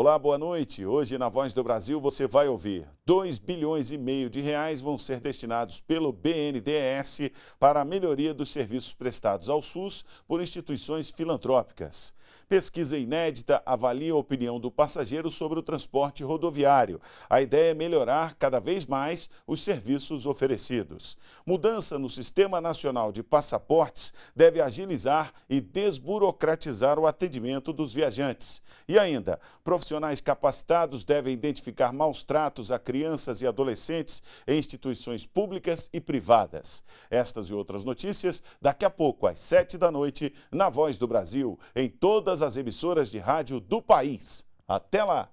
Olá, boa noite. Hoje na Voz do Brasil você vai ouvir 2 bilhões e meio de reais vão ser destinados pelo BNDES para a melhoria dos serviços prestados ao SUS por instituições filantrópicas. Pesquisa inédita avalia a opinião do passageiro sobre o transporte rodoviário. A ideia é melhorar cada vez mais os serviços oferecidos. Mudança no Sistema Nacional de Passaportes deve agilizar e desburocratizar o atendimento dos viajantes. E ainda, profissionais Profissionais capacitados devem identificar maus tratos a crianças e adolescentes em instituições públicas e privadas. Estas e outras notícias daqui a pouco, às sete da noite, na Voz do Brasil, em todas as emissoras de rádio do país. Até lá!